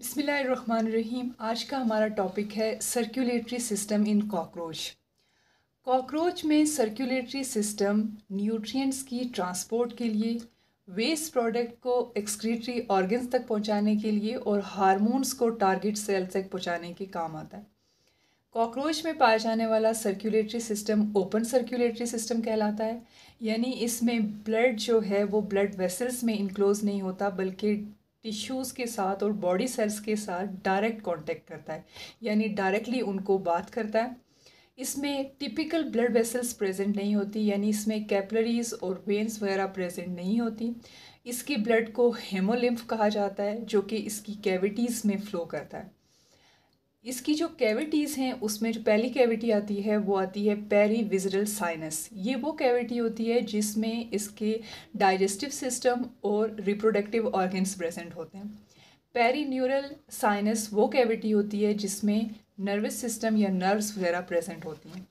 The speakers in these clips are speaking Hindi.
बिसमीम आज का हमारा टॉपिक है circulatory system in cockroach cockroach में सर्कुलेटरी सिस्टम न्यूट्रिएंट्स की ट्रांसपोर्ट के लिए वेस्ट प्रोडक्ट को एक्सक्रीटरी ऑर्गन्स तक पहुंचाने के लिए और हार्मोन्स को टारगेट सेल तक पहुंचाने के काम आता है कॉकरोच में पाया जाने वाला circulatory system open circulatory system कहलाता है यानी इसमें ब्लड जो है वो ब्लड वेसल्स में इंक्लोज नहीं होता बल्कि टिश्यूज़ के साथ और बॉडी सेल्स के साथ डायरेक्ट कांटेक्ट करता है यानी डायरेक्टली उनको बात करता है इसमें टिपिकल ब्लड वेसल्स प्रेजेंट नहीं होती यानी इसमें कैपलरीज और वेन्स वगैरह प्रेजेंट नहीं होती इसकी ब्लड को हेमोलिम्फ कहा जाता है जो कि इसकी कैविटीज़ में फ़्लो करता है इसकी जो कैविटीज़ हैं उसमें जो पहली कैविटी आती है वो आती है पेरी विजरल साइनस ये वो कैविटी होती है जिसमें इसके डाइजेस्टिव सिस्टम और रिप्रोडक्टिव ऑर्गेंस प्रेजेंट होते हैं पेरी न्यूरल साइनस वो कैविटी होती है जिसमें नर्वस सिस्टम या नर्व्स वगैरह प्रेजेंट होती हैं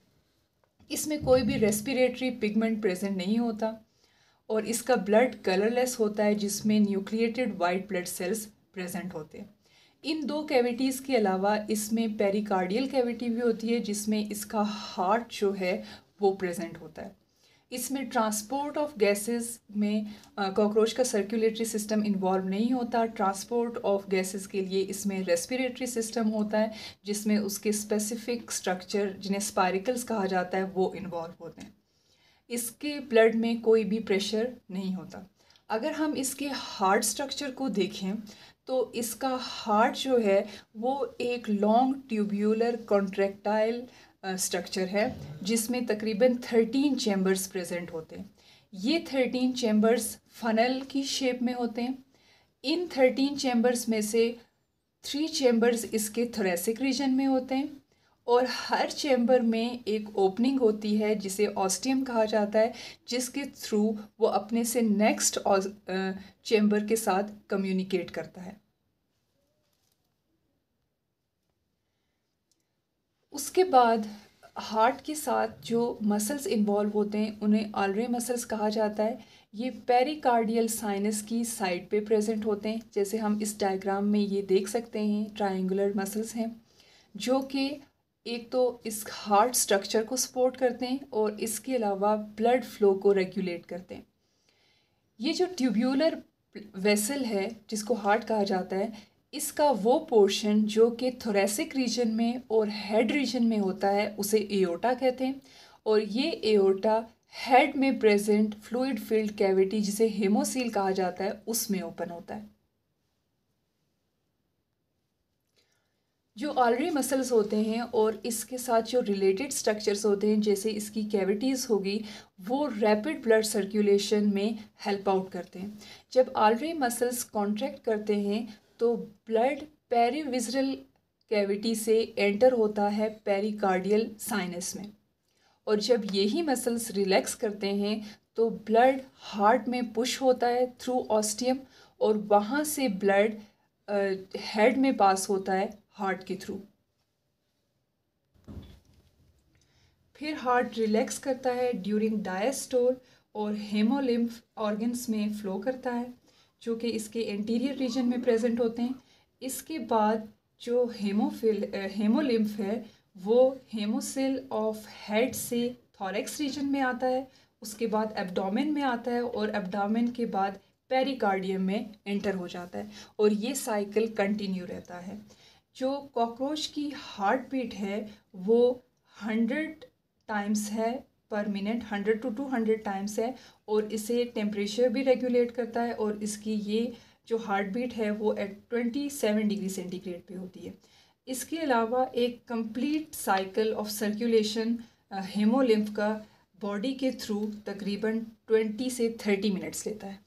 इसमें कोई भी रेस्पिरेटरी पिगमेंट प्रेजेंट नहीं होता और इसका ब्लड कलरलेस होता है जिसमें nucleated white blood cells present होते हैं इन दो कैविटीज़ के अलावा इसमें पेरिकार्डियल कैविटी भी होती है जिसमें इसका हार्ट जो है वो प्रेजेंट होता है इसमें ट्रांसपोर्ट ऑफ गैसेस में कॉकरोच का सर्कुलेटरी सिस्टम इन्वॉल्व नहीं होता ट्रांसपोर्ट ऑफ गैसेस के लिए इसमें रेस्पिरेटरी सिस्टम होता है जिसमें उसके स्पेसिफिक स्ट्रक्चर जिन्हें स्पायरिकल्स कहा जाता है वो इन्वॉल्व होते हैं इसके ब्लड में कोई भी प्रेशर नहीं होता अगर हम इसके हार्ड स्ट्रक्चर को देखें तो इसका हार्ट जो है वो एक लॉन्ग ट्यूब्यूलर कॉन्ट्रेक्टाइल स्ट्रक्चर है जिसमें तकरीबन थर्टीन चैम्बर्स प्रेजेंट होते हैं ये थर्टीन चैम्बर्स फनल की शेप में होते हैं इन थर्टीन चैम्बर्स में से थ्री चैम्बर्स इसके थोरेसिक रीजन में होते हैं और हर चैम्बर में एक ओपनिंग होती है जिसे ऑस्टियम कहा जाता है जिसके थ्रू वो अपने से नेक्स्ट चैम्बर के साथ कम्युनिकेट करता है उसके बाद हार्ट के साथ जो मसल्स इन्वॉल्व होते हैं उन्हें आलरे मसल्स कहा जाता है ये पेरिकार्डियल साइनस की साइड पे प्रेजेंट होते हैं जैसे हम इस डायग्राम में ये देख सकते हैं ट्रायंगुलर मसल्स हैं जो कि एक तो इस हार्ट स्ट्रक्चर को सपोर्ट करते हैं और इसके अलावा ब्लड फ्लो को रेगुलेट करते हैं ये जो ट्यूब्यूलर वेसल है जिसको हार्ट कहा जाता है इसका वो पोर्शन जो कि थोरेसिक रीजन में और हेड रीजन में होता है उसे एओटा कहते हैं और ये एओटा हेड में प्रेजेंट फ्लूड फील्ड कैविटी जिसे हेमोसील कहा जाता है उसमें ओपन होता है जो ऑलरी मसल्स होते हैं और इसके साथ जो रिलेटेड स्ट्रक्चर्स होते हैं जैसे इसकी कैविटीज़ होगी वो रैपिड ब्लड सर्कुलेशन में हेल्प आउट करते हैं जब ऑलरी मसल्स कॉन्ट्रैक्ट करते हैं तो ब्लड पेरीविजरल कैविटी से एंटर होता है पेरिकार्डियल साइनस में और जब यही मसल्स रिलैक्स करते हैं तो ब्लड हार्ट में पुश होता है थ्रू ऑस्टियम और वहाँ से ब्लड हेड में पास होता है हार्ट के थ्रू फिर हार्ट रिलैक्स करता है ड्यूरिंग डायस्टोर और हेमोलिम्फ ऑर्गन्स में फ्लो करता है जो कि इसके इंटीरियर रीजन में प्रेजेंट होते हैं इसके बाद जो हेमोफिल हेमोलिम्फ है वो हेमोसिल ऑफ हेड से थॉरेक्स रीजन में आता है उसके बाद एब्डोमेन में आता है और एब्डोमेन के बाद पेरिकार्डियम में एंटर हो जाता है और ये साइकिल कंटिन्यू रहता है जो कॉकरोच की हार्ट बीट है वो हंड्रेड टाइम्स है per minute hundred to two hundred times है और इसे टेम्परेचर भी रेगुलेट करता है और इसकी ये जो हार्ट बीट है वो at twenty seven degree centigrade पे होती है इसके अलावा एक complete cycle of circulation haemolymph का बॉडी के थ्रू तकरीबन ट्वेंटी से थर्टी मिनट्स लेता है